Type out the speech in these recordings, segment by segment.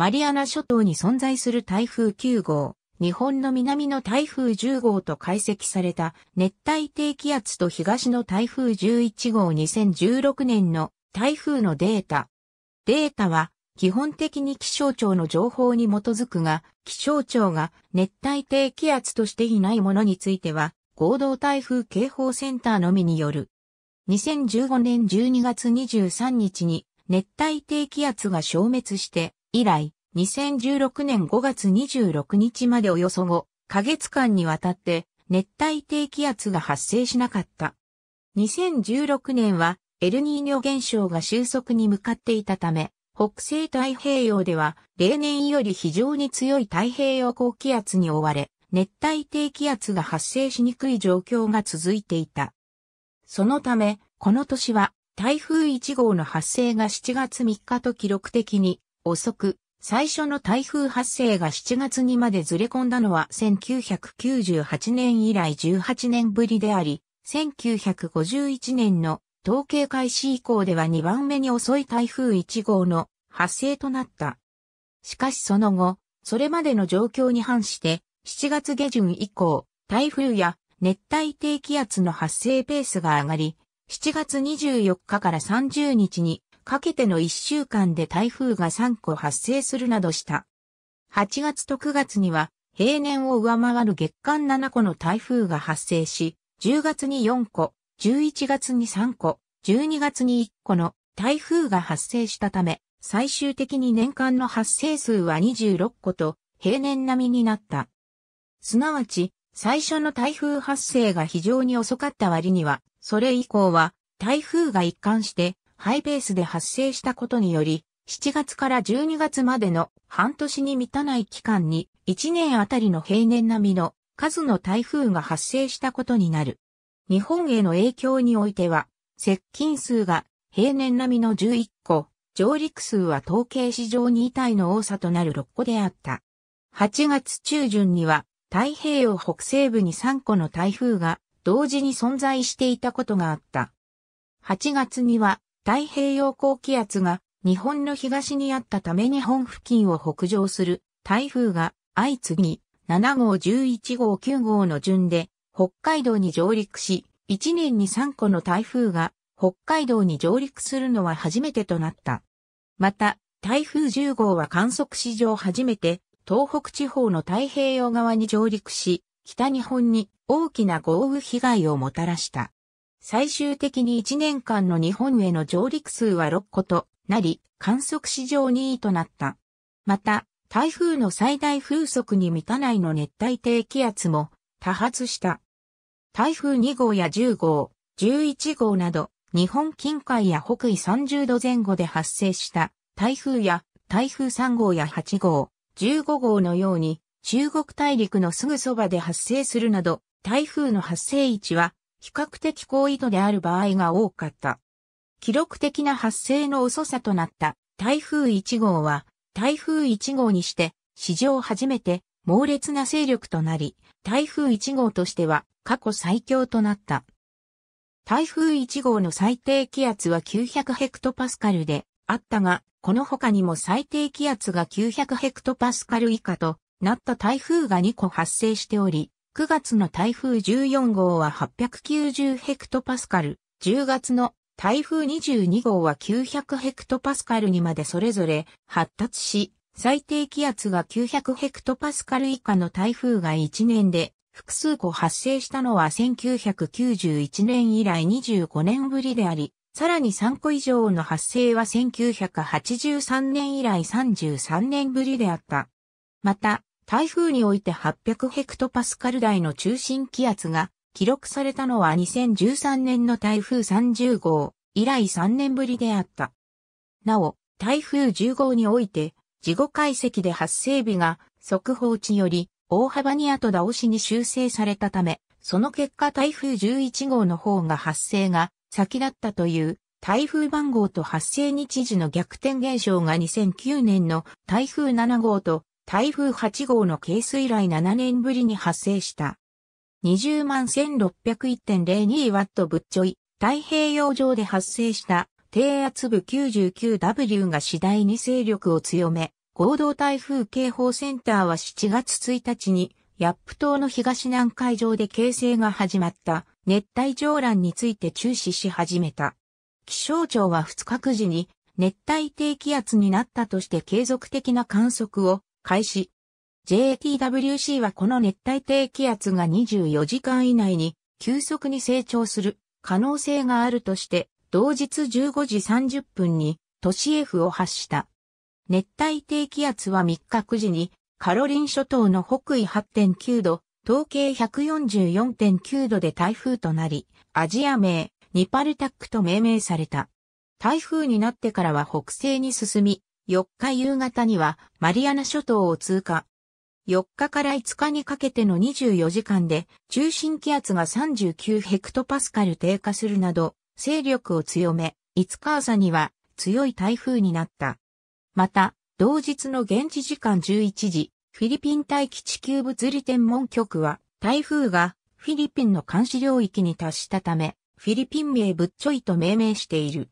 マリアナ諸島に存在する台風9号、日本の南の台風10号と解析された熱帯低気圧と東の台風11号2016年の台風のデータ。データは基本的に気象庁の情報に基づくが、気象庁が熱帯低気圧としていないものについては、合同台風警報センターのみによる。2015年12月23日に熱帯低気圧が消滅して以来、2016年5月26日までおよそ5ヶ月間にわたって熱帯低気圧が発生しなかった。2016年はエルニーニョ現象が収束に向かっていたため、北西太平洋では例年より非常に強い太平洋高気圧に覆われ、熱帯低気圧が発生しにくい状況が続いていた。そのため、この年は台風1号の発生が7月3日と記録的に遅く、最初の台風発生が7月にまでずれ込んだのは1998年以来18年ぶりであり、1951年の統計開始以降では2番目に遅い台風1号の発生となった。しかしその後、それまでの状況に反して7月下旬以降、台風や熱帯低気圧の発生ペースが上がり、7月24日から30日にかけての1週間で台風が3個発生するなどした。8月と9月には平年を上回る月間7個の台風が発生し、10月に4個、11月に3個、12月に1個の台風が発生したため、最終的に年間の発生数は26個と平年並みになった。すなわち、最初の台風発生が非常に遅かった割には、それ以降は台風が一貫してハイベースで発生したことにより、7月から12月までの半年に満たない期間に1年あたりの平年並みの数の台風が発生したことになる。日本への影響においては、接近数が平年並みの11個、上陸数は統計史上2体の多さとなる6個であった。8月中旬には太平洋北西部に3個の台風が同時に存在していたことがあった。8月には太平洋高気圧が日本の東にあったため日本付近を北上する台風が相次ぎ7号11号9号の順で北海道に上陸し1年に3個の台風が北海道に上陸するのは初めてとなった。また台風10号は観測史上初めて東北地方の太平洋側に上陸し北日本に大きな豪雨被害をもたらした。最終的に1年間の日本への上陸数は6個となり、観測史上2位となった。また、台風の最大風速に満たないの熱帯低気圧も多発した。台風2号や10号、11号など、日本近海や北緯30度前後で発生した台風や台風3号や8号、15号のように中国大陸のすぐそばで発生するなど、台風の発生位置は比較的高緯度である場合が多かった。記録的な発生の遅さとなった台風1号は、台風1号にして史上初めて猛烈な勢力となり、台風1号としては過去最強となった。台風1号の最低気圧は900ヘクトパスカルであったが、この他にも最低気圧が900ヘクトパスカル以下となった台風が2個発生しており、9月の台風14号は890ヘクトパスカル、10月の台風22号は900ヘクトパスカルにまでそれぞれ発達し、最低気圧が900ヘクトパスカル以下の台風が1年で複数個発生したのは1991年以来25年ぶりであり、さらに3個以上の発生は1983年以来33年ぶりであった。また、台風において800ヘクトパスカル台の中心気圧が記録されたのは2013年の台風30号以来3年ぶりであった。なお、台風10号において、事後解析で発生日が速報値より大幅に後倒しに修正されたため、その結果台風11号の方が発生が先だったという台風番号と発生日時の逆転現象が2009年の台風7号と台風8号のケース以来7年ぶりに発生した。20万1601.02ワットぶっちょい、太平洋上で発生した低圧部 99W が次第に勢力を強め、合同台風警報センターは7月1日に、ヤップ島の東南海上で形成が始まった熱帯上乱について注視し始めた。気象庁は2日9時に熱帯低気圧になったとして継続的な観測を開始。JTWC はこの熱帯低気圧が24時間以内に急速に成長する可能性があるとして、同日15時30分に都市 F を発した。熱帯低気圧は3日9時にカロリン諸島の北緯8.9度、統計144.9度で台風となり、アジア名、ニパルタックと命名された。台風になってからは北西に進み、4日夕方にはマリアナ諸島を通過。4日から5日にかけての24時間で中心気圧が39ヘクトパスカル低下するなど勢力を強め、5日朝には強い台風になった。また、同日の現地時間11時、フィリピン大気地球物理天文局は台風がフィリピンの監視領域に達したため、フィリピン名ブッチョイと命名している。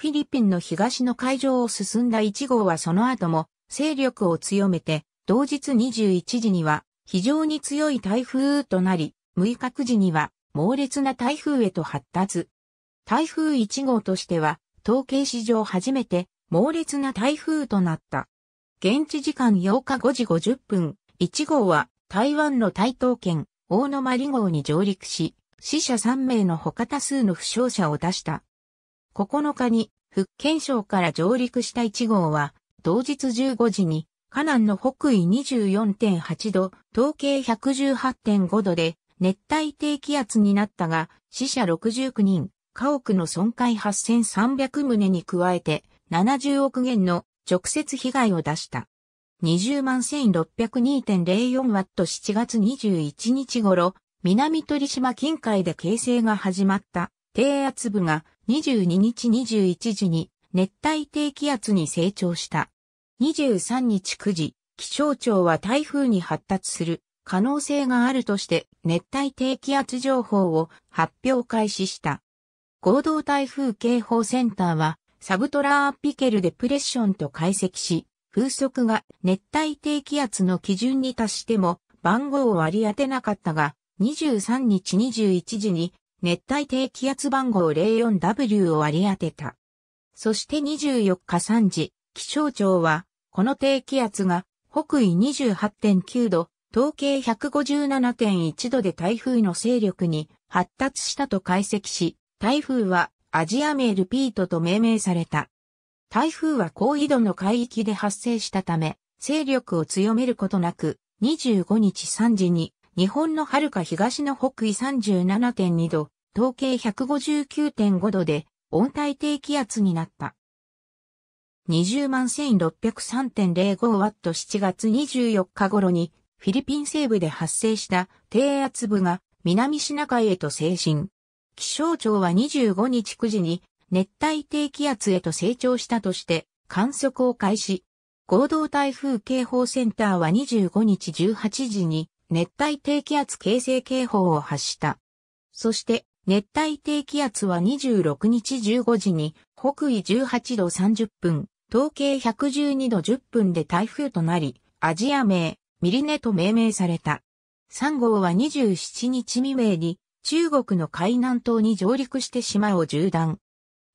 フィリピンの東の海上を進んだ1号はその後も勢力を強めて、同日21時には非常に強い台風となり、6日9時には猛烈な台風へと発達。台風1号としては、統計史上初めて猛烈な台風となった。現地時間8日5時50分、1号は台湾の台東県大野丸号に上陸し、死者3名の他多数の負傷者を出した。9日に福建省から上陸した1号は、同日15時に、河南の北緯24.8度、東経118.5度で、熱帯低気圧になったが、死者69人、家屋の損壊8300棟に加えて、70億元の直接被害を出した。20万1 6 0 2 0 4ト7月21日頃、南鳥島近海で形成が始まった低圧部が22日21時に熱帯低気圧に成長した。23日9時、気象庁は台風に発達する可能性があるとして熱帯低気圧情報を発表開始した。合同台風警報センターはサブトラーピケルデプレッションと解析し、風速が熱帯低気圧の基準に達しても番号を割り当てなかったが、23日21時に熱帯低気圧番号 04W を割り当てた。そして24日3時、気象庁は、この低気圧が北緯28.9度、統計157.1度で台風の勢力に発達したと解析し、台風はアジアメールピートと命名された。台風は高緯度の海域で発生したため、勢力を強めることなく、25日3時に日本の遥か東の北緯37.2度、統計159.5度で温帯低気圧になった。20万1603.05ワット7月24日頃にフィリピン西部で発生した低圧部が南シナ海へと成進。気象庁は25日9時に熱帯低気圧へと成長したとして観測を開始。合同台風警報センターは25日18時に熱帯低気圧形成警報を発した。そして、熱帯低気圧は26日15時に北緯18度30分、東経112度10分で台風となり、アジア名、ミリネと命名された。3号は27日未明に中国の海南島に上陸して島を縦断。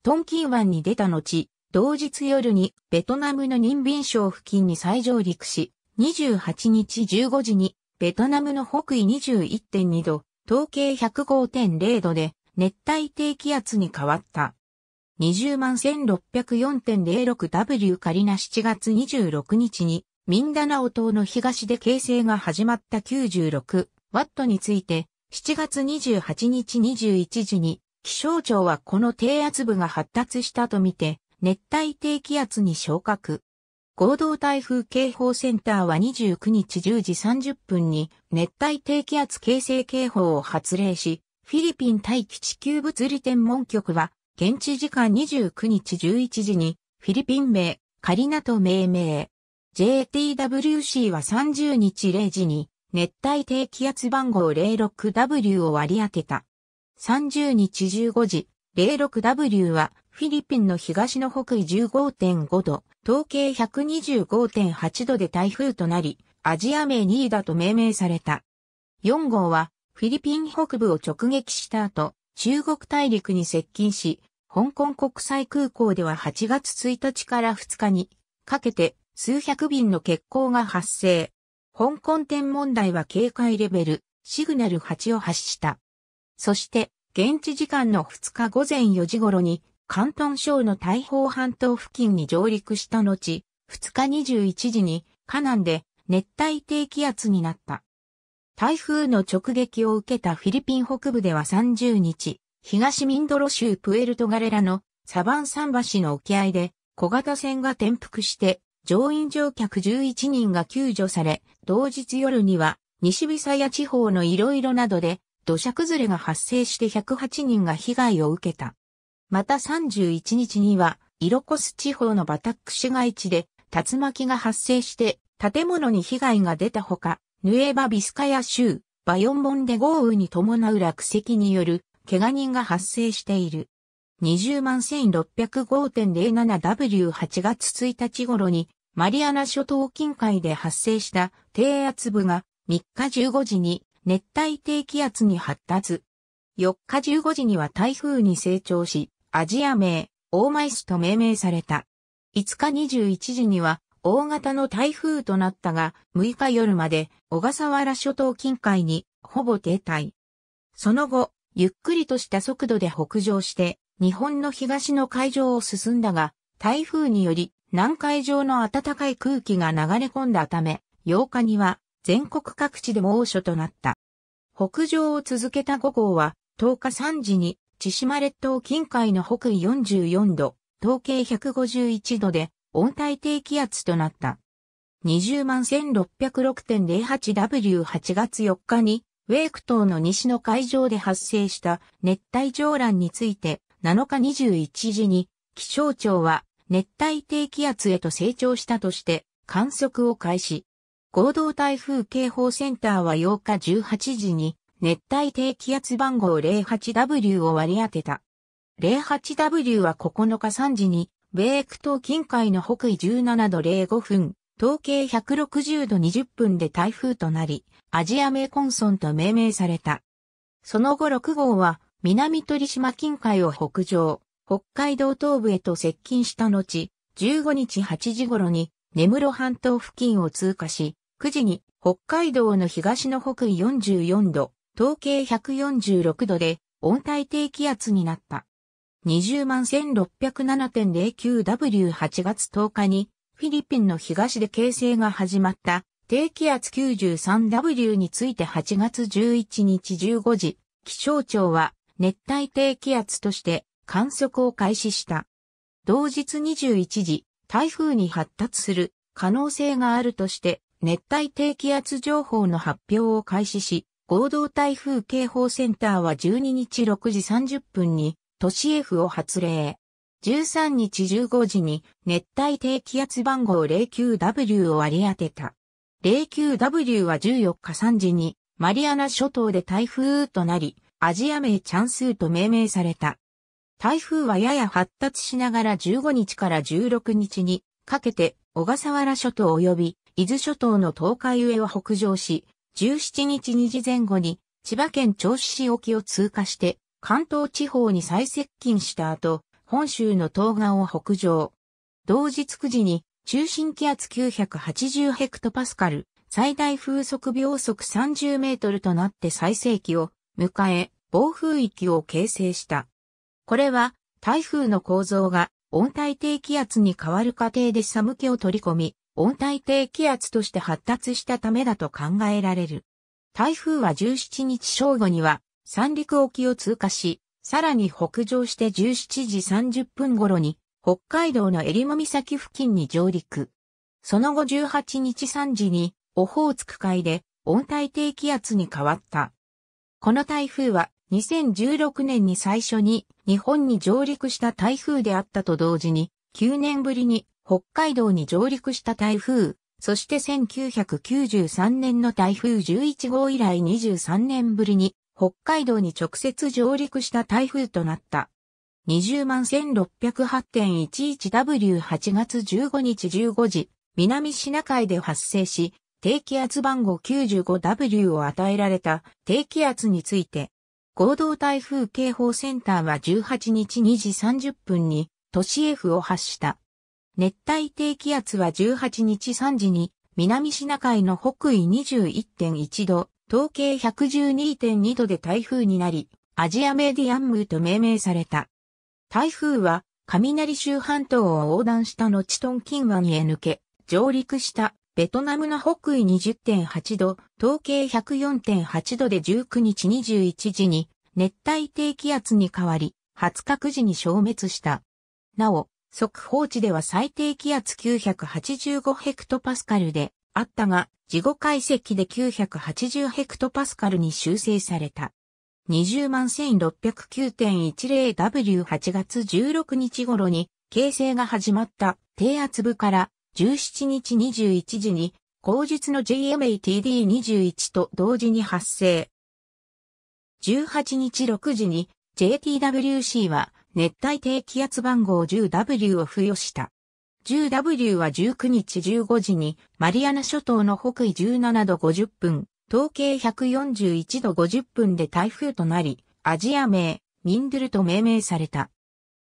トンキン湾に出た後、同日夜にベトナムのニンビン省付近に再上陸し、28日15時にベトナムの北緯21.2度、統計105.0度で熱帯低気圧に変わった。20万 1604.06W カリナ7月26日に、ミンダナオ島の東で形成が始まった96ワットについて、7月28日21時に、気象庁はこの低圧部が発達したとみて、熱帯低気圧に昇格。合同台風警報センターは29日10時30分に熱帯低気圧形成警報を発令し、フィリピン大気地球物理天文局は、現地時間29日11時に、フィリピン名、カリナと命名。JTWC は30日0時に、熱帯低気圧番号 06W を割り当てた。30日15時、06W はフィリピンの東の北緯15.5度、統計125.8度で台風となり、アジア名2位だと命名された。4号は、フィリピン北部を直撃した後、中国大陸に接近し、香港国際空港では8月1日から2日にかけて数百便の欠航が発生。香港天問題は警戒レベルシグナル8を発した。そして現地時間の2日午前4時頃に関東省の大砲半島付近に上陸した後、2日21時に、河南で熱帯低気圧になった。台風の直撃を受けたフィリピン北部では30日、東ミンドロ州プエルトガレラのサバンサン橋の沖合で小型船が転覆して乗員乗客11人が救助され、同日夜には西ビサヤ地方のいろいろなどで土砂崩れが発生して108人が被害を受けた。また31日には、イロコス地方のバタック市街地で竜巻が発生して建物に被害が出たほか、ヌエバ・ビスカヤ州、バヨンボンで豪雨に伴う落石による怪我人が発生している。20万 1605.07W8 月1日頃にマリアナ諸島近海で発生した低圧部が3日15時に熱帯低気圧に発達。4日15時には台風に成長し、アジア名、オーマイスと命名された。5日21時には大型の台風となったが、6日夜まで小笠原諸島近海にほぼ停滞。その後、ゆっくりとした速度で北上して、日本の東の海上を進んだが、台風により南海上の暖かい空気が流れ込んだため、8日には全国各地で猛暑となった。北上を続けた5号は10日3時に千島列島近海の北緯44度、東経151度で温帯低気圧となった。20万 1606.08W8 月4日に、ウェーク島の西の海上で発生した熱帯上乱について、7日21時に、気象庁は熱帯低気圧へと成長したとして、観測を開始。合同台風警報センターは8日18時に、熱帯低気圧番号 08W を割り当てた。08W は9日3時に、米ク島近海の北緯17度05分、統計160度20分で台風となり、アジア名コンソンと命名された。その後6号は、南鳥島近海を北上、北海道東部へと接近した後、15日8時頃に、根室半島付近を通過し、9時に北海道の東の北緯44度、統計146度で温帯低気圧になった。20万 1607.09W8 月10日にフィリピンの東で形成が始まった低気圧 93W について8月11日15時、気象庁は熱帯低気圧として観測を開始した。同日21時、台風に発達する可能性があるとして熱帯低気圧情報の発表を開始し、合同台風警報センターは12日6時30分に都市 F を発令。13日15時に熱帯低気圧番号 09W を割り当てた。09W は14日3時にマリアナ諸島で台風となり、アジア名チャンスーと命名された。台風はやや発達しながら15日から16日にかけて小笠原諸島及び伊豆諸島の東海上を北上し、17日2時前後に千葉県銚子市沖を通過して関東地方に最接近した後、本州の東岸を北上。同日9時に中心気圧980ヘクトパスカル、最大風速秒速30メートルとなって最盛期を迎え、暴風域を形成した。これは台風の構造が温帯低気圧に変わる過程で寒気を取り込み、温帯低気圧として発達したためだと考えられる。台風は17日正午には三陸沖を通過し、さらに北上して17時30分頃に北海道の襟裳岬付近に上陸。その後18日3時にオホーツク海で温帯低気圧に変わった。この台風は2016年に最初に日本に上陸した台風であったと同時に9年ぶりに北海道に上陸した台風、そして1993年の台風11号以来23年ぶりに北海道に直接上陸した台風となった。20万 1608.11W8 月15日15時、南シナ海で発生し、低気圧番号 95W を与えられた低気圧について、合同台風警報センターは18日2時30分に都市 F を発した。熱帯低気圧は18日3時に南シナ海の北緯21.1度、統計112.2度で台風になり、アジアメディアンムーと命名された。台風は、雷州半島を横断した後トンキン湾へ抜け、上陸したベトナムの北緯20.8度、統計104.8度で19日21時に熱帯低気圧に変わり、20日9時に消滅した。なお、速報値では最低気圧985ヘクトパスカルであったが、事後解析で980ヘクトパスカルに修正された。201,609.10W8 月16日頃に形成が始まった低圧部から17日21時に後日の j m a t d 2 1と同時に発生。18日6時に JTWC は熱帯低気圧番号 10W を付与した。10W は19日15時にマリアナ諸島の北緯17度50分、東経141度50分で台風となり、アジア名、ミンドゥルと命名された。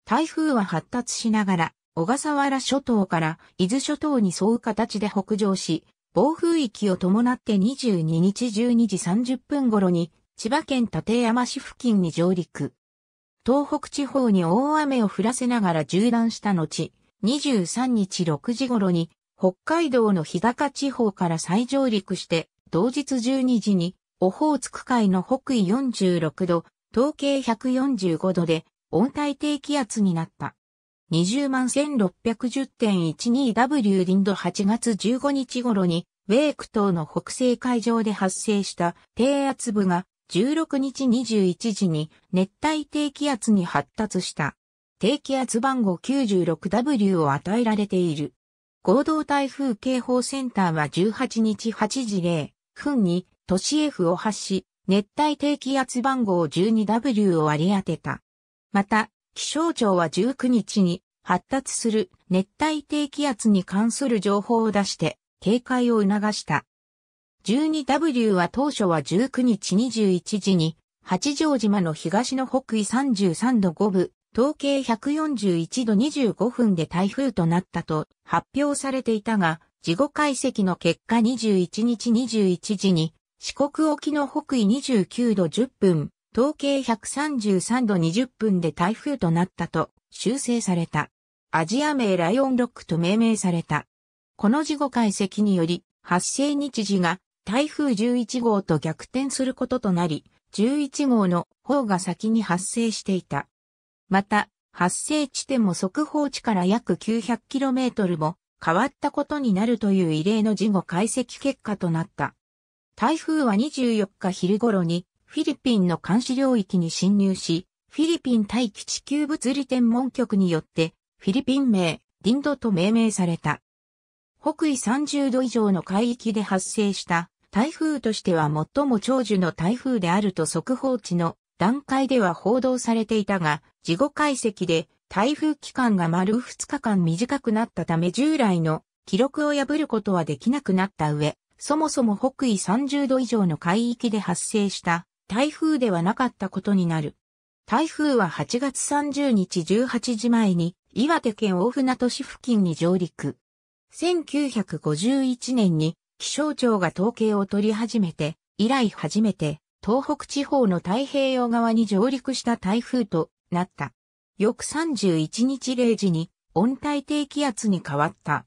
台風は発達しながら、小笠原諸島から伊豆諸島に沿う形で北上し、暴風域を伴って22日12時30分頃に、千葉県立山市付近に上陸。東北地方に大雨を降らせながら縦断した後、23日6時頃に北海道の日高地方から再上陸して、同日12時にオホーツク海の北緯46度、東経145度で温帯低気圧になった。20万 1610.12W リンド8月15日頃に、ウェーク島の北西海上で発生した低圧部が16日21時に熱帯低気圧に発達した。低気圧番号 96W を与えられている。合同台風警報センターは18日8時0分に都市 F を発し、熱帯低気圧番号 12W を割り当てた。また、気象庁は19日に発達する熱帯低気圧に関する情報を出して警戒を促した。12W は当初は19日21時に、八丈島の東の北緯33度5分、統計141度25分で台風となったと発表されていたが、事後解析の結果21日21時に、四国沖の北緯29度10分、統計133度20分で台風となったと修正された。アジア名ライオンロックと命名された。この事後解析により、発生日時が台風11号と逆転することとなり、11号の方が先に発生していた。また、発生地点も速報値から約 900km も変わったことになるという異例の事後解析結果となった。台風は24日昼頃にフィリピンの監視領域に侵入し、フィリピン大気地球物理天文局によってフィリピン名、ディンドと命名された。北緯30度以上の海域で発生した台風としては最も長寿の台風であると速報値の段階では報道されていたが、事後解析で台風期間が丸2日間短くなったため従来の記録を破ることはできなくなった上、そもそも北緯30度以上の海域で発生した台風ではなかったことになる。台風は8月30日18時前に岩手県大船渡市付近に上陸。1951年に気象庁が統計を取り始めて、以来初めて、東北地方の太平洋側に上陸した台風となった。翌31日0時に温帯低気圧に変わった。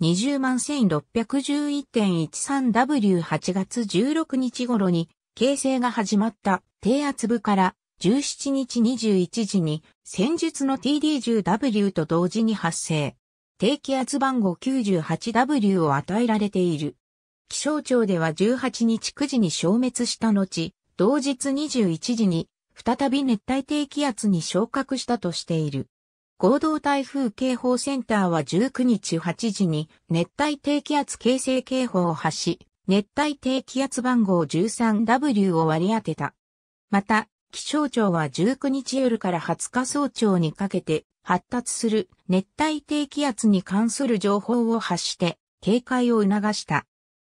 2011611.13W8 月16日頃に形成が始まった低圧部から17日21時に戦術の TD10W と同時に発生。低気圧番号 98W を与えられている。気象庁では18日9時に消滅した後、同日21時に再び熱帯低気圧に昇格したとしている。合同台風警報センターは19日8時に熱帯低気圧形成警報を発し、熱帯低気圧番号 13W を割り当てた。また、気象庁は19日夜から20日早朝にかけて発達する熱帯低気圧に関する情報を発して警戒を促した。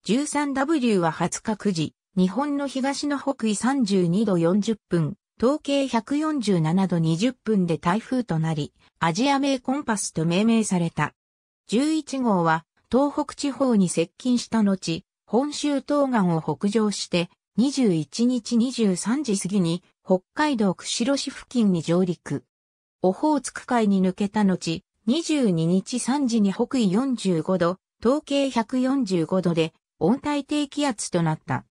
13W は20日9時、日本の東の北緯32度40分、統計147度20分で台風となり、アジア名コンパスと命名された。11号は、東北地方に接近した後、本州東岸を北上して、21日23時過ぎに北海道釧路市付近に上陸。オホーツク海に抜けた後、22日3時に北緯45度、統計145度で温帯低気圧となった。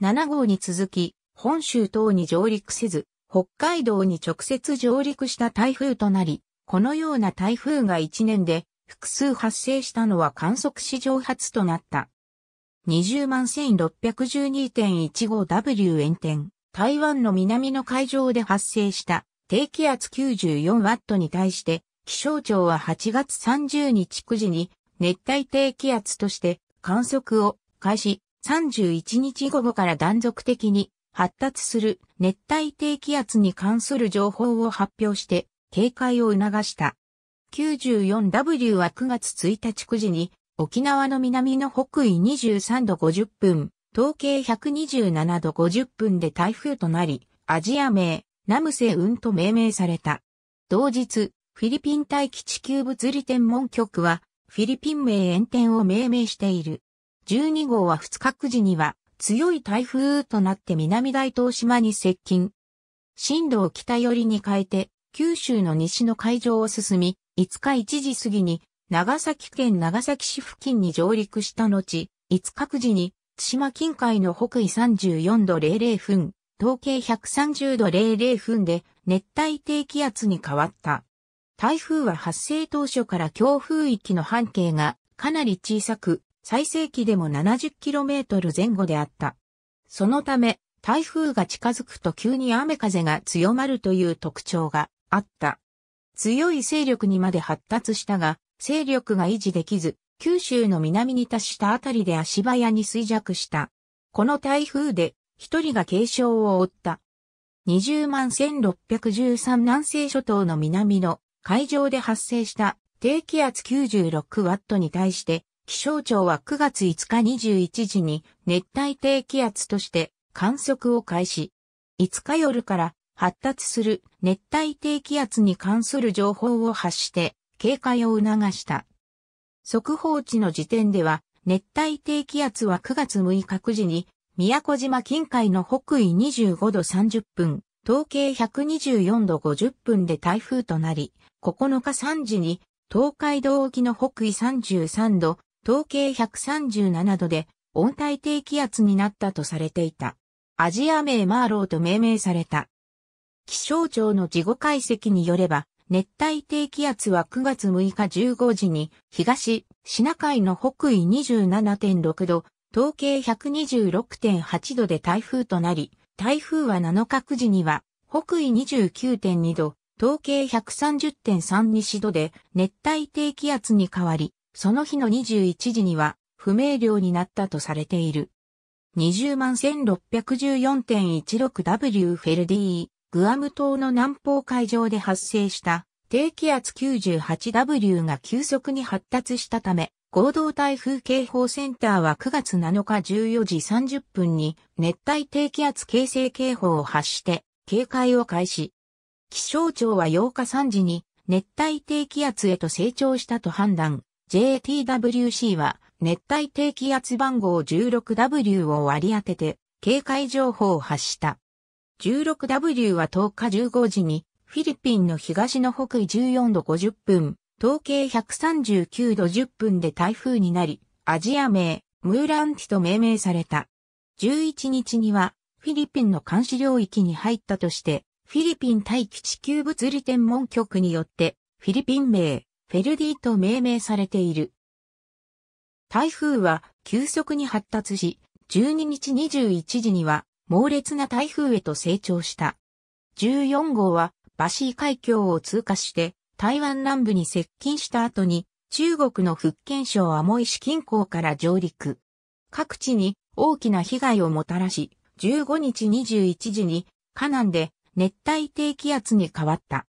7号に続き、本州等に上陸せず、北海道に直接上陸した台風となり、このような台風が1年で複数発生したのは観測史上初となった。2 0万1 6 1 2 1 5 w 円天、台湾の南の海上で発生した低気圧 94W に対して、気象庁は8月30日9時に熱帯低気圧として観測を開始、31日午後から断続的に発達する熱帯低気圧に関する情報を発表して警戒を促した。94W は9月1日9時に沖縄の南の北緯23度50分、東経127度50分で台風となり、アジア名、ナムセウンと命名された。同日、フィリピン大気地球物理天文局は、フィリピン名炎天を命名している。12号は2日9時には強い台風となって南大東島に接近。進路を北寄りに変えて九州の西の海上を進み、5日1時過ぎに長崎県長崎市付近に上陸した後、5日9時に津島近海の北緯34度00分、統計130度00分で熱帯低気圧に変わった。台風は発生当初から強風域の半径がかなり小さく、最盛期でも 70km 前後であった。そのため、台風が近づくと急に雨風が強まるという特徴があった。強い勢力にまで発達したが、勢力が維持できず、九州の南に達したあたりで足早に衰弱した。この台風で、一人が軽傷を負った。20万1613南西諸島の南の海上で発生した低気圧96ワットに対して気象庁は9月5日21時に熱帯低気圧として観測を開始。5日夜から発達する熱帯低気圧に関する情報を発して警戒を促した。速報値の時点では熱帯低気圧は9月6日9時に宮古島近海の北緯25度30分、東計124度50分で台風となり、9日3時に東海道沖の北緯33度、統計137度で温帯低気圧になったとされていた。アジア名マーローと命名された。気象庁の事後解析によれば、熱帯低気圧は9月6日15時に東シナ海の北緯27.6度、統計126.8度で台風となり、台風は7日9時には北緯29.2度、統計130.3西度で熱帯低気圧に変わり、その日の21時には不明瞭になったとされている。20万 1614.16W フェルディー、グアム島の南方海上で発生した低気圧 98W が急速に発達したため、合同台風警報センターは9月7日14時30分に熱帯低気圧形成警報を発して警戒を開始。気象庁は8日3時に熱帯低気圧へと成長したと判断。JTWC は熱帯低気圧番号 16W を割り当てて警戒情報を発した。16W は10日15時にフィリピンの東の北緯14度50分、統計139度10分で台風になり、アジア名、ムーランティと命名された。11日にはフィリピンの監視領域に入ったとして、フィリピン大気地球物理天文局によって、フィリピン名、フェルディと命名されている。台風は急速に発達し、12日21時には猛烈な台風へと成長した。14号はバシー海峡を通過して台湾南部に接近した後に中国の福建省アモイ市近郊から上陸。各地に大きな被害をもたらし、15日21時にカナンで熱帯低気圧に変わった。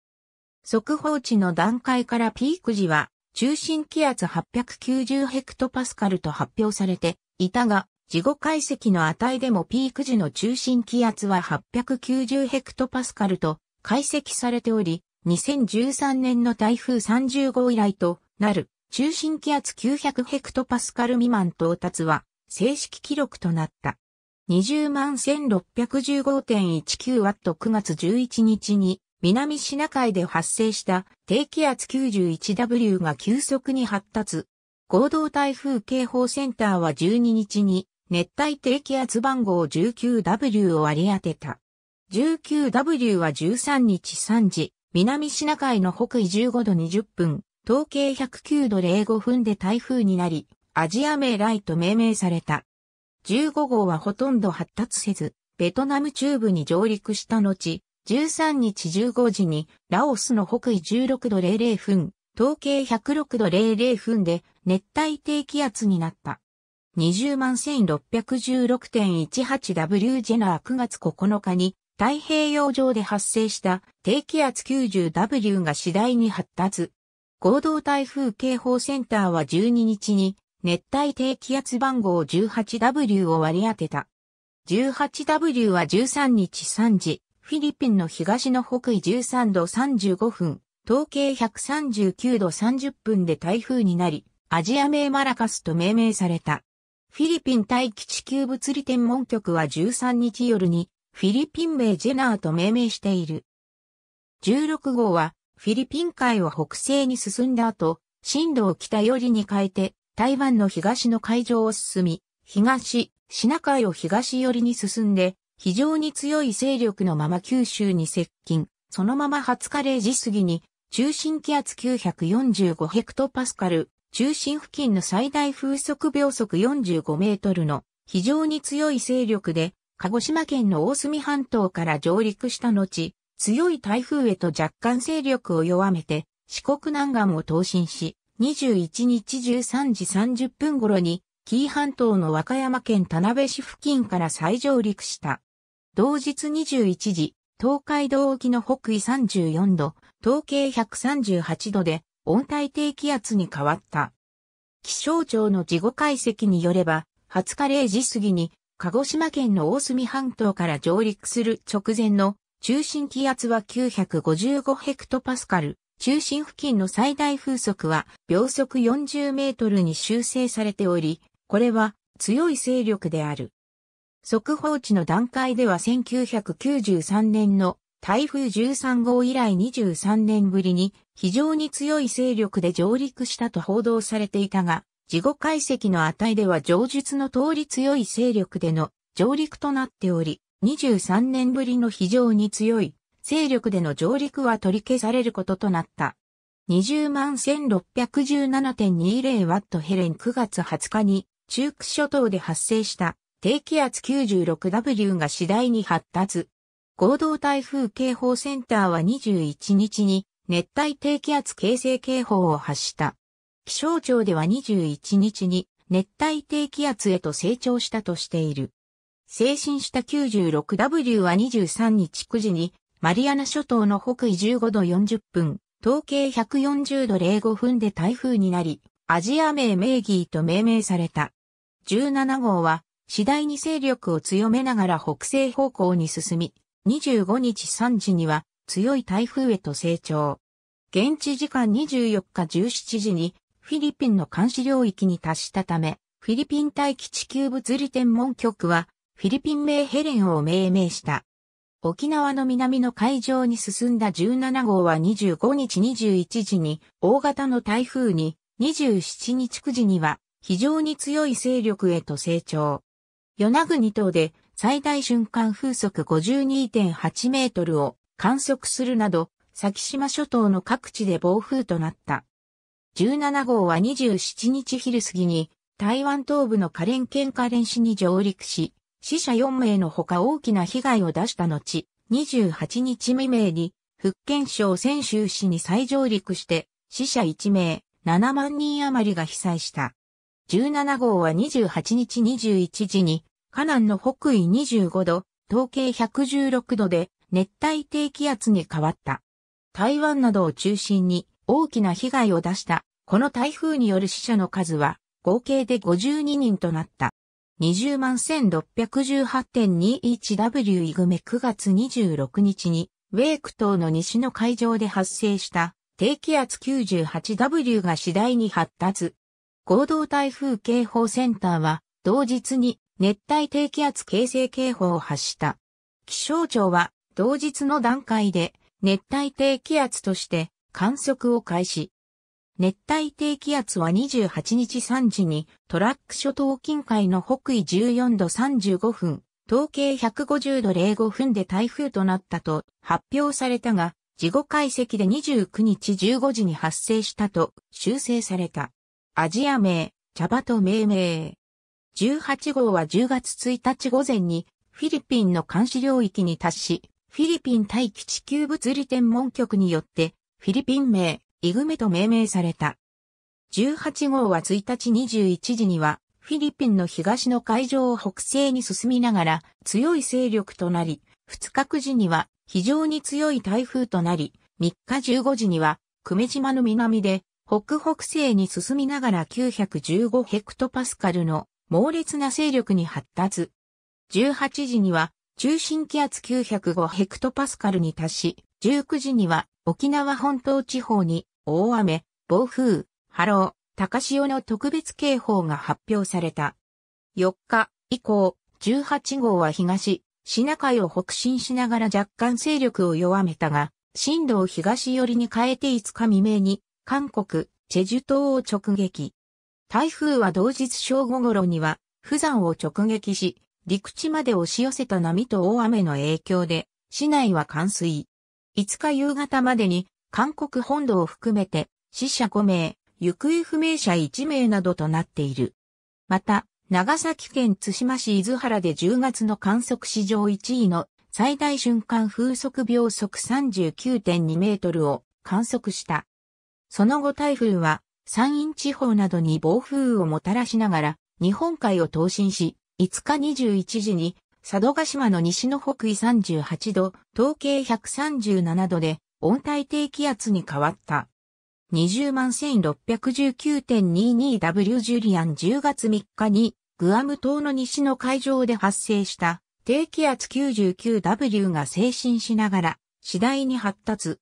速報値の段階からピーク時は、中心気圧890ヘクトパスカルと発表されていたが、事後解析の値でもピーク時の中心気圧は890ヘクトパスカルと解析されており、2013年の台風30号以来となる中心気圧900ヘクトパスカル未満到達は正式記録となった。20万1615.19ワット9月11日に南シナ海で発生した低気圧 91W が急速に発達。合同台風警報センターは12日に熱帯低気圧番号 19W を割り当てた。19W は13日3時、南シナ海の北緯15度20分、統計109度05分で台風になり、アジア名来と命名された。15号はほとんど発達せず、ベトナム中部に上陸した後、13日15時に、ラオスの北緯16度00分、統計106度00分で熱帯低気圧になった。2 0万1 6 1 6 1 8 w ジェナー9月9日に太平洋上で発生した低気圧 90W が次第に発達。合同台風警報センターは12日に熱帯低気圧番号 18W を割り当てた。18W は13日3時、フィリピンの東の北緯13度35分、統計139度30分で台風になり、アジア名マラカスと命名された。フィリピン大気地球物理天文局は13日夜に、フィリピン名ジェナーと命名している。16号は、フィリピン海を北西に進んだ後、進路を北寄りに変えて、台湾の東の海上を進み、東、シナ海を東寄りに進んで、非常に強い勢力のまま九州に接近、そのまま20日0時過ぎに、中心気圧945ヘクトパスカル、中心付近の最大風速秒速45メートルの非常に強い勢力で、鹿児島県の大隅半島から上陸した後、強い台風へと若干勢力を弱めて、四国南岸を投進し、21日13時30分頃に、紀伊半島の和歌山県田辺市付近から再上陸した。同日21時、東海道沖の北緯34度、東経138度で温帯低気圧に変わった。気象庁の事後解析によれば、20日0時過ぎに、鹿児島県の大隅半島から上陸する直前の中心気圧は955ヘクトパスカル、中心付近の最大風速は秒速40メートルに修正されており、これは強い勢力である。速報値の段階では1993年の台風13号以来23年ぶりに非常に強い勢力で上陸したと報道されていたが、事後解析の値では上述の通り強い勢力での上陸となっており、23年ぶりの非常に強い勢力での上陸は取り消されることとなった。201,617.20ワットヘレン9月20日に中区諸島で発生した低気圧 96W が次第に発達。合同台風警報センターは21日に熱帯低気圧形成警報を発した。気象庁では21日に熱帯低気圧へと成長したとしている。精神した 96W は23日9時にマリアナ諸島の北緯15度40分、統計140度05分で台風になり、アジア名名義と命名された。17号は次第に勢力を強めながら北西方向に進み、25日3時には強い台風へと成長。現地時間24日17時にフィリピンの監視領域に達したため、フィリピン大気地球物理天文局はフィリピン名ヘレンを命名した。沖縄の南の海上に進んだ17号は25日21時に大型の台風に27日9時には非常に強い勢力へと成長。与那国島で最大瞬間風速52.8メートルを観測するなど、先島諸島の各地で暴風となった。17号は27日昼過ぎに台湾東部のカレン県カレン市に上陸し、死者4名のほか大きな被害を出した後、28日未明に福建省泉州市に再上陸して死者1名7万人余りが被災した。17号は28日21時にカナンの北緯25度、統計116度で熱帯低気圧に変わった。台湾などを中心に大きな被害を出したこの台風による死者の数は合計で52人となった。20万 1618.21W イグメ9月26日にウェーク島の西の海上で発生した低気圧 98W が次第に発達。合同台風警報センターは同日に熱帯低気圧形成警報を発した。気象庁は同日の段階で熱帯低気圧として観測を開始。熱帯低気圧は28日3時にトラック諸島近海の北緯14度35分、統計150度05分で台風となったと発表されたが、事後解析で29日15時に発生したと修正された。アジア名、茶葉と命名。18号は10月1日午前にフィリピンの監視領域に達し、フィリピン大気地球物理天文局によってフィリピン名、イグメと命名された。18号は1日21時にはフィリピンの東の海上を北西に進みながら強い勢力となり、2日9時には非常に強い台風となり、3日15時には久米島の南で北北西に進みながら915ヘクトパスカルの猛烈な勢力に発達。18時には中心気圧905ヘクトパスカルに達し、19時には沖縄本島地方に大雨、暴風、波浪、高潮の特別警報が発表された。4日以降、18号は東、シナ海を北進しながら若干勢力を弱めたが、進路を東寄りに変えて5日未明に、韓国、チェジュ島を直撃。台風は同日正午頃には、富山を直撃し、陸地まで押し寄せた波と大雨の影響で、市内は冠水。5日夕方までに、韓国本土を含めて、死者5名、行方不明者1名などとなっている。また、長崎県津島市伊豆原で10月の観測史上1位の最大瞬間風速秒速39.2メートルを観測した。その後台風は山陰地方などに暴風雨をもたらしながら、日本海を投進し、5日21時に、佐渡島の西の北緯38度、東経137度で、温帯低気圧に変わった。20万 1619.22W ジュリアン10月3日に、グアム島の西の海上で発生した低気圧 99W が精神しながら次第に発達。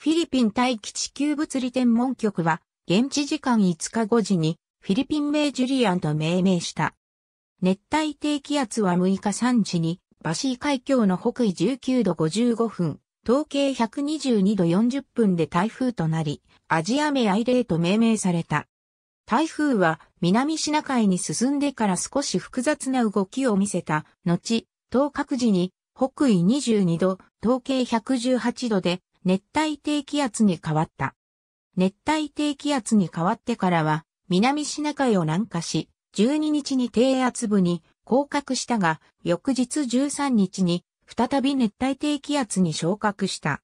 フィリピン大気地球物理天文局は現地時間5日5時にフィリピン名ジュリアンと命名した。熱帯低気圧は6日3時にバシー海峡の北緯19度55分、統計122度40分で台風となり、アジア名アイレーと命名された。台風は南シナ海に進んでから少し複雑な動きを見せた後、東各時に北緯22度、統計118度で熱帯低気圧に変わった。熱帯低気圧に変わってからは、南シナ海を南下し、12日に低圧部に降格したが、翌日13日に再び熱帯低気圧に昇格した。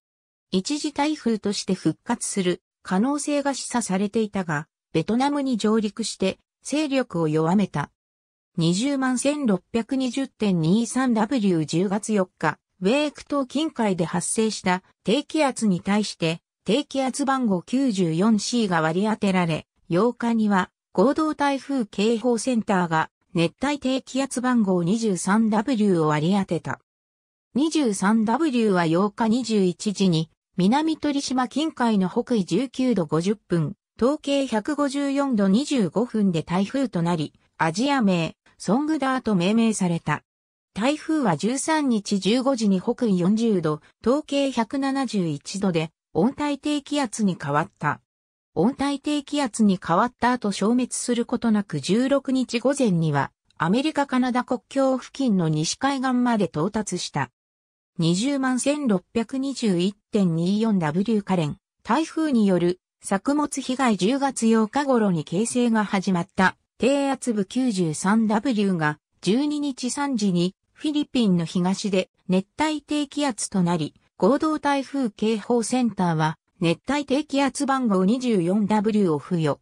一時台風として復活する可能性が示唆されていたが、ベトナムに上陸して勢力を弱めた。20万 1620.23W10 月4日、ウェーク島近海で発生した低気圧に対して低気圧番号 94C が割り当てられ、8日には合同台風警報センターが熱帯低気圧番号 23W を割り当てた。23W は8日21時に南鳥島近海の北緯19度50分、統計154度25分で台風となり、アジア名、ソングダーと命名された。台風は13日15時に北緯40度、統計171度で、温帯低気圧に変わった。温帯低気圧に変わった後消滅することなく16日午前にはアメリカカナダ国境付近の西海岸まで到達した。201,621.24W カレン、台風による作物被害10月8日頃に形成が始まった低圧部 93W が12日3時にフィリピンの東で熱帯低気圧となり、合同台風警報センターは、熱帯低気圧番号 24W を付与。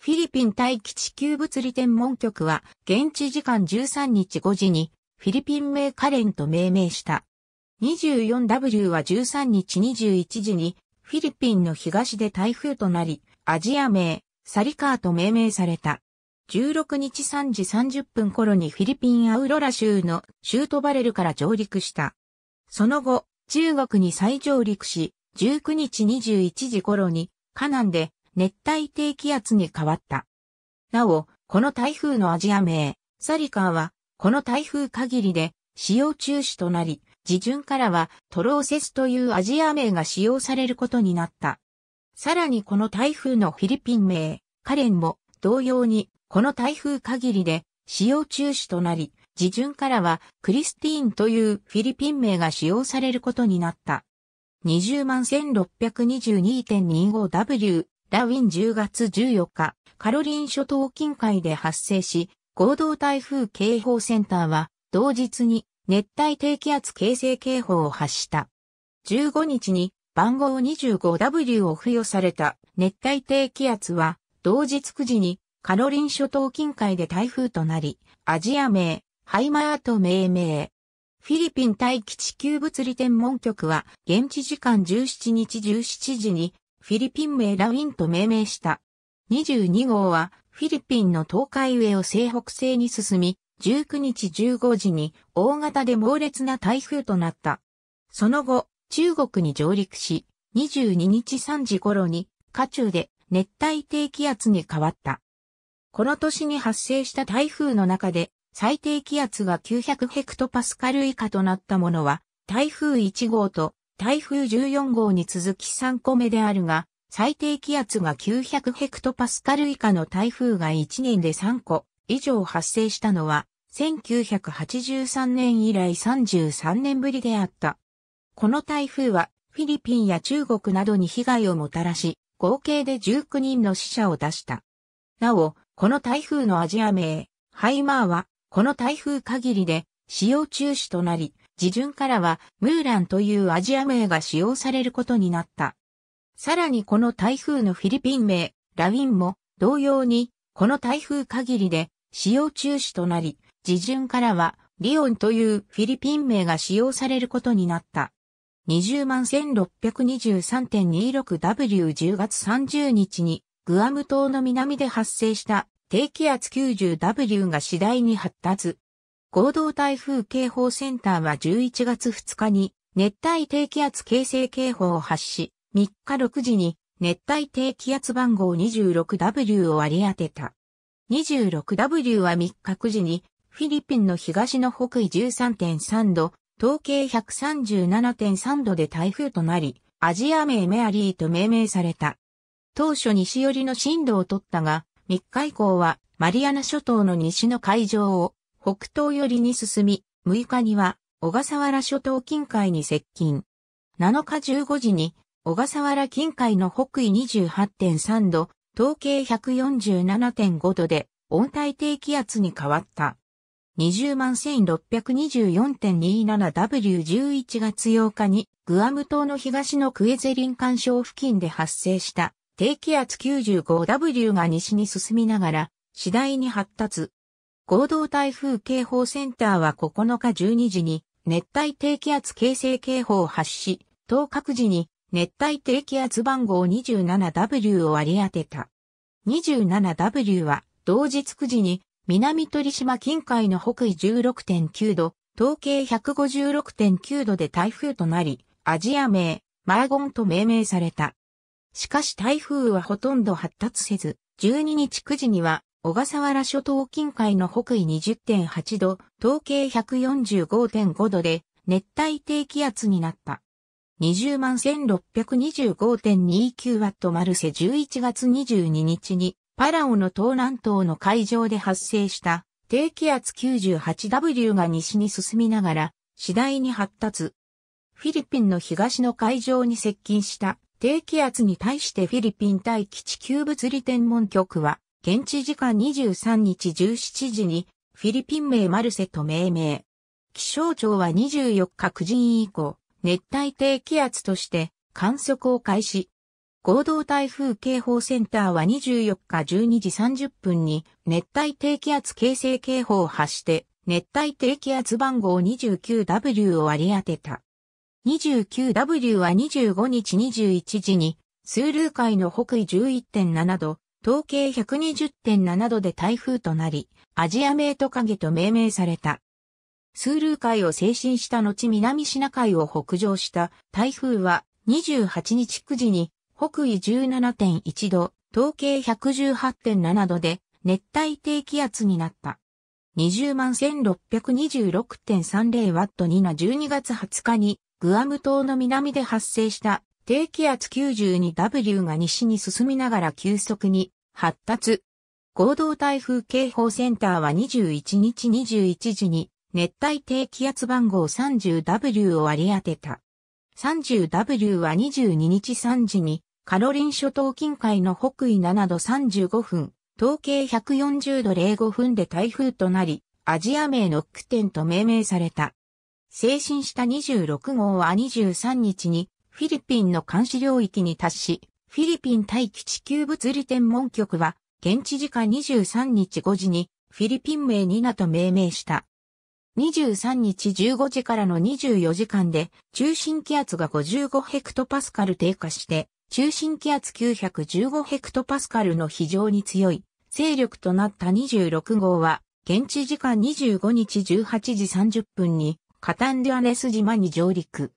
フィリピン大気地球物理天文局は、現地時間13日5時に、フィリピン名カレンと命名した。24W は13日21時に、フィリピンの東で台風となり、アジア名、サリカーと命名された。16日3時30分頃にフィリピンアウロラ州のシュートバレルから上陸した。その後、中国に再上陸し、19日21時頃に、河南で熱帯低気圧に変わった。なお、この台風のアジア名、サリカーは、この台風限りで使用中止となり、自順からはトローセスというアジア名が使用されることになった。さらにこの台風のフィリピン名、カレンも同様にこの台風限りで使用中止となり、自順からはクリスティーンというフィリピン名が使用されることになった。201,622.25W ラウィン10月14日、カロリン諸島近海で発生し、合同台風警報センターは、同日に熱帯低気圧形成警報を発した。15日に番号 25W を付与された熱帯低気圧は、同日9時にカロリン諸島近海で台風となり、アジア名ハイマーと命名。フィリピン大気地球物理天文局は、現地時間17日17時に、フィリピン名ラウィンと命名した。22号は、フィリピンの東海上を西北西に進み、19日15時に大型で猛烈な台風となった。その後、中国に上陸し、22日3時頃に、渦中で熱帯低気圧に変わった。この年に発生した台風の中で、最低気圧が900ヘクトパスカル以下となったものは、台風1号と台風14号に続き3個目であるが、最低気圧が900ヘクトパスカル以下の台風が1年で3個以上発生したのは、1983年以来33年ぶりであった。この台風はフィリピンや中国などに被害をもたらし、合計で19人の死者を出した。なお、この台風のアジア名、ハイマーはこの台風限りで使用中止となり、自順からはムーランというアジア名が使用されることになった。さらにこの台風のフィリピン名、ラウィンも同様にこの台風限りで使用中止となり、自順からはリオンというフィリピン名が使用されることになった。201,623.26W10 月30日にグアム島の南で発生した低気圧 90W が次第に発達。合同台風警報センターは11月2日に熱帯低気圧形成警報を発し、3日6時に熱帯低気圧番号 26W を割り当てた。26W は3日9時にフィリピンの東の北緯13.3度、統計137.3度で台風となり、アジア名メアリーと命名された。当初西寄りの進路を取ったが、3日以降はマリアナ諸島の西の海上を北東寄りに進み、6日には小笠原諸島近海に接近。7日15時に小笠原近海の北緯28.3度、統計147.5度で温帯低気圧に変わった。201,624.27W11 月8日にグアム島の東のクエゼリン干渉付近で発生した低気圧 95W が西に進みながら、次第に発達。合同台風警報センターは9日12時に熱帯低気圧形成警報を発し、当各時に熱帯低気圧番号 27W を割り当てた。27W は同日9時に南鳥島近海の北緯16.9度、統計156.9度で台風となり、アジア名、マーゴンと命名された。しかし台風はほとんど発達せず、12日9時には小笠原諸島近海の北緯20.8度、東経145.5度で熱帯低気圧になった。20万1625.29ワットマルセ11月22日にパラオの東南東の海上で発生した低気圧 98W が西に進みながら次第に発達。フィリピンの東の海上に接近した低気圧に対してフィリピン対基地球物理天文局は、現地時間23日17時に、フィリピン名マルセと命名。気象庁は24日9時以降、熱帯低気圧として観測を開始。合同台風警報センターは24日12時30分に熱帯低気圧形成警報を発して熱帯低気圧番号 29W を割り当てた。29W は25日21時に、スールー海の北緯11.7度、統計120.7度で台風となり、アジアメイト影と命名された。スールー海を精神した後南シナ海を北上した台風は28日9時に北緯17.1度、統計118.7度で熱帯低気圧になった。20万1 6 2 6 3 0トにな12月20日にグアム島の南で発生した低気圧 92W が西に進みながら急速に発達。合同台風警報センターは21日21時に熱帯低気圧番号 30W を割り当てた。30W は22日3時にカロリン諸島近海の北緯7度35分、統計140度05分で台風となり、アジア名ノック点と命名された。精神した26号は23日にフィリピンの監視領域に達し、フィリピン大気地球物理天文局は現地時間23日5時にフィリピン名ニナと命名した。23日15時からの24時間で中心気圧が55ヘクトパスカル低下して中心気圧915ヘクトパスカルの非常に強い勢力となった26号は現地時間25日18時30分にカタンデュアネス島に上陸。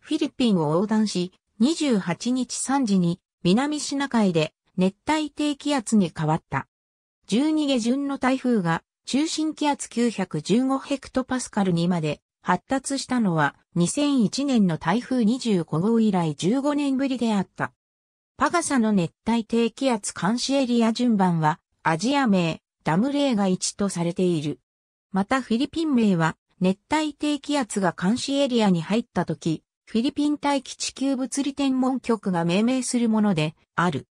フィリピンを横断し、28日3時に南シナ海で熱帯低気圧に変わった。12下旬の台風が中心気圧915ヘクトパスカルにまで発達したのは2001年の台風25号以来15年ぶりであった。パガサの熱帯低気圧監視エリア順番はアジア名ダムレイが1とされている。またフィリピン名は熱帯低気圧が監視エリアに入った時、フィリピン大気地球物理天文局が命名するものである。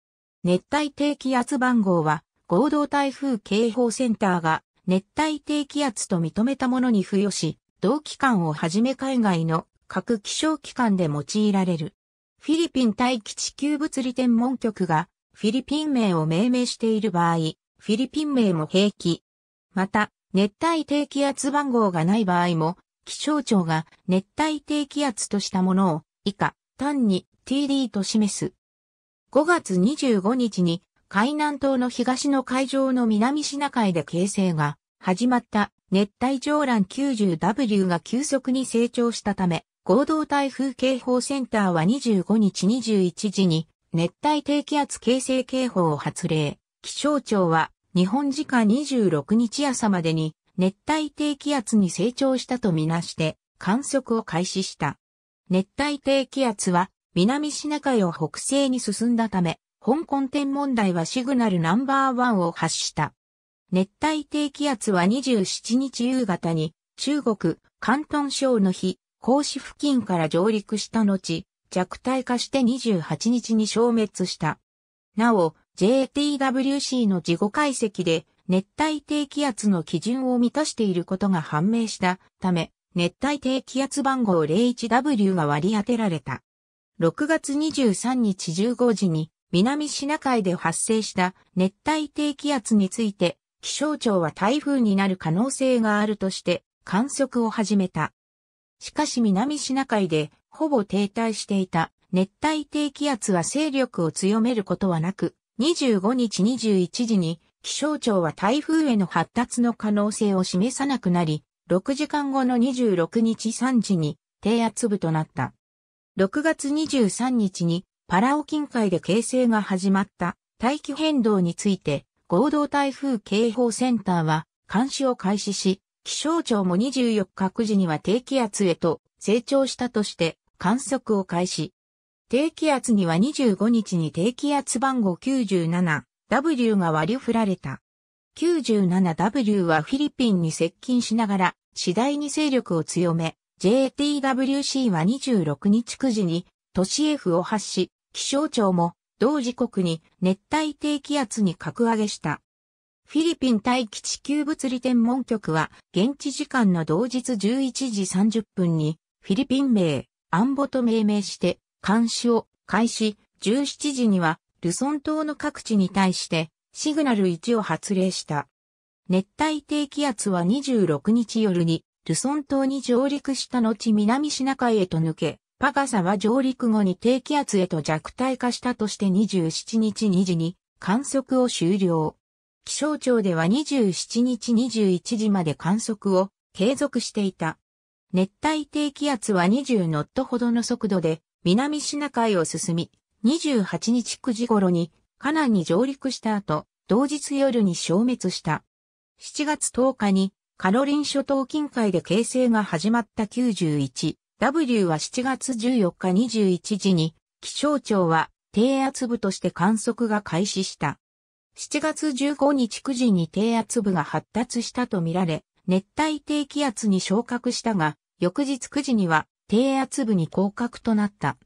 熱帯低気圧番号は合同台風警報センターが熱帯低気圧と認めたものに付与し、同機関をはじめ海外の各気象機関で用いられる。フィリピン大気地球物理天文局がフィリピン名を命名している場合、フィリピン名も平気。また、熱帯低気圧番号がない場合も、気象庁が熱帯低気圧としたものを以下、単に TD と示す。5月25日に海南島の東の海上の南シナ海で形成が始まった熱帯上乱 90W が急速に成長したため、合同台風警報センターは25日21時に熱帯低気圧形成警報を発令。気象庁は日本時間26日朝までに熱帯低気圧に成長したとみなして観測を開始した。熱帯低気圧は南シナ海を北西に進んだため、香港天問題はシグナルナンバーワンを発した。熱帯低気圧は27日夕方に中国、関東省の日、甲子付近から上陸した後、弱体化して28日に消滅した。なお、JTWC の事後解析で熱帯低気圧の基準を満たしていることが判明したため、熱帯低気圧番号 01W が割り当てられた。6月23日15時に南シナ海で発生した熱帯低気圧について気象庁は台風になる可能性があるとして観測を始めた。しかし南シナ海でほぼ停滞していた熱帯低気圧は勢力を強めることはなく25日21時に気象庁は台風への発達の可能性を示さなくなり、6時間後の26日3時に低圧部となった。6月23日にパラオ近海で形成が始まった大気変動について合同台風警報センターは監視を開始し、気象庁も24日9時には低気圧へと成長したとして観測を開始。低気圧には25日に低気圧番号 97W が割り振られた。97W はフィリピンに接近しながら次第に勢力を強め、JTWC は26日9時に都市 F を発し、気象庁も同時刻に熱帯低気圧に格上げした。フィリピン大気地球物理天文局は現地時間の同日11時30分にフィリピン名、アンボと命名して監視を開始、17時には、ルソン島の各地に対して、シグナル1を発令した。熱帯低気圧は26日夜に、ルソン島に上陸した後南シナ海へと抜け、パガサは上陸後に低気圧へと弱体化したとして27日2時に観測を終了。気象庁では27日21時まで観測を継続していた。熱帯低気圧は20ノットほどの速度で南シナ海を進み、28日9時頃にカナンに上陸した後、同日夜に消滅した。7月10日にカロリン諸島近海で形成が始まった 91W は7月14日21時に気象庁は低圧部として観測が開始した。7月15日9時に低圧部が発達したとみられ、熱帯低気圧に昇格したが、翌日9時には低圧部に降格となった。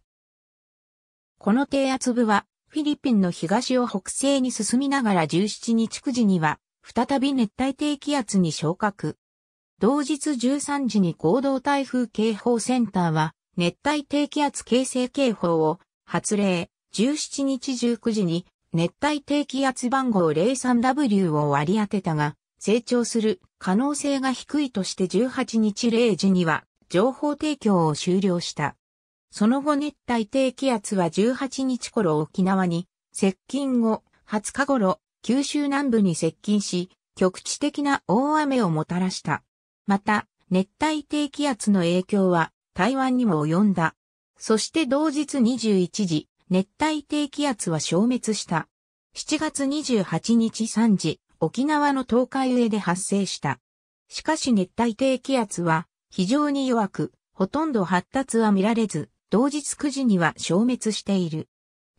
この低圧部は、フィリピンの東を北西に進みながら17日9時には、再び熱帯低気圧に昇格。同日13時に合同台風警報センターは、熱帯低気圧形成警報を発令、17日19時に熱帯低気圧番号 03W を割り当てたが、成長する可能性が低いとして18日0時には情報提供を終了した。その後熱帯低気圧は18日頃沖縄に接近後20日頃九州南部に接近し局地的な大雨をもたらした。また熱帯低気圧の影響は台湾にも及んだ。そして同日21時熱帯低気圧は消滅した。7月28日3時沖縄の東海上で発生した。しかし熱帯低気圧は非常に弱く、ほとんど発達は見られず、同日9時には消滅している。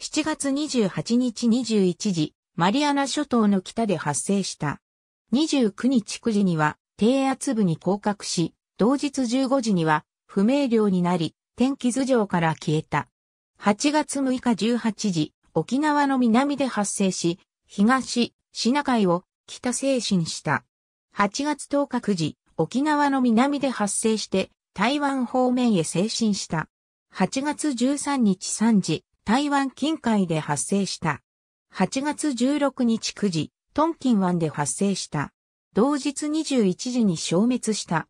7月28日21時、マリアナ諸島の北で発生した。29日9時には低圧部に降格し、同日15時には不明瞭になり、天気図上から消えた。8月6日18時、沖縄の南で発生し、東、シナ海を北西進した。8月10日9時、沖縄の南で発生して台湾方面へ精進した。8月13日3時、台湾近海で発生した。8月16日9時、トンキン湾で発生した。同日21時に消滅した。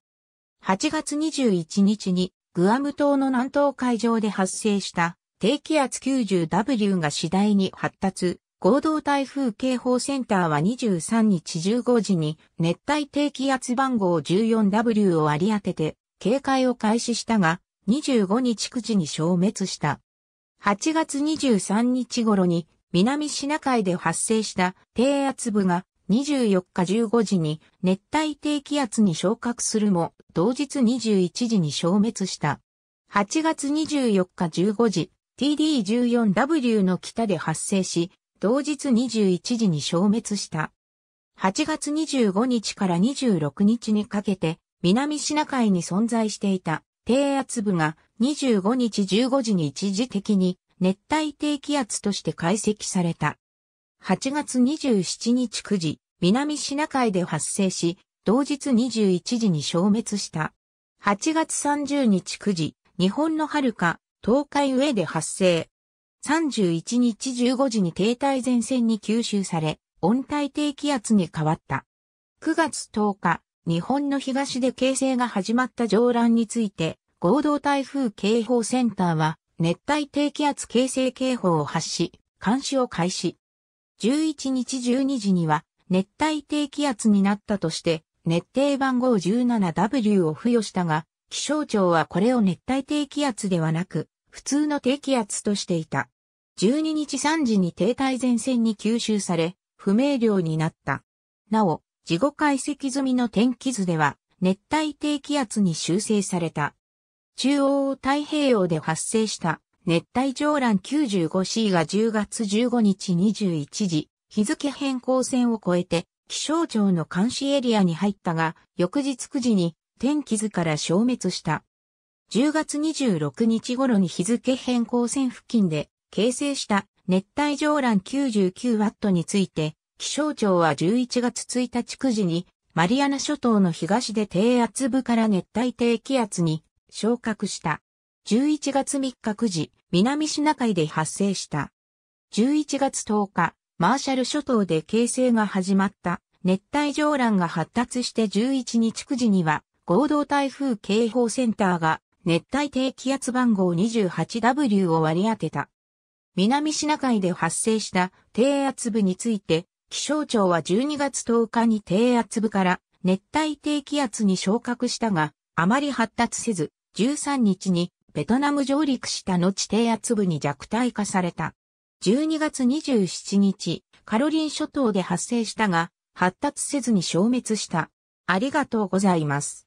8月21日にグアム島の南東海上で発生した低気圧 90W が次第に発達、合同台風警報センターは23日15時に熱帯低気圧番号 14W を割り当てて警戒を開始したが25日9時に消滅した。8月23日頃に南シナ海で発生した低圧部が24日15時に熱帯低気圧に昇格するも同日21時に消滅した。8月24日15時 TD14W の北で発生し同日21時に消滅した。8月25日から26日にかけて、南シナ海に存在していた低圧部が25日15時に一時的に熱帯低気圧として解析された。8月27日9時、南シナ海で発生し、同日21時に消滅した。8月30日9時、日本の遥か東海上で発生。31日15時に停滞前線に吸収され、温帯低気圧に変わった。9月10日、日本の東で形成が始まった上乱について、合同台風警報センターは、熱帯低気圧形成警報を発し、監視を開始。11日12時には、熱帯低気圧になったとして、熱定番号 17W を付与したが、気象庁はこれを熱帯低気圧ではなく、普通の低気圧としていた。12日3時に停滞前線に吸収され、不明瞭になった。なお、事後解析済みの天気図では、熱帯低気圧に修正された。中央太平洋で発生した熱帯上乱 95C が10月15日21時、日付変更線を越えて気象庁の監視エリアに入ったが、翌日9時に天気図から消滅した。10月26日頃に日付変更線付近で形成した熱帯上乱 99W について、気象庁は11月1日9時にマリアナ諸島の東で低圧部から熱帯低気圧に昇格した。11月3日9時、南シナ海で発生した。11月10日、マーシャル諸島で形成が始まった熱帯上乱が発達して11日9時には合同台風警報センターが熱帯低気圧番号 28W を割り当てた。南シナ海で発生した低圧部について、気象庁は12月10日に低圧部から熱帯低気圧に昇格したが、あまり発達せず、13日にベトナム上陸した後低圧部に弱体化された。12月27日、カロリン諸島で発生したが、発達せずに消滅した。ありがとうございます。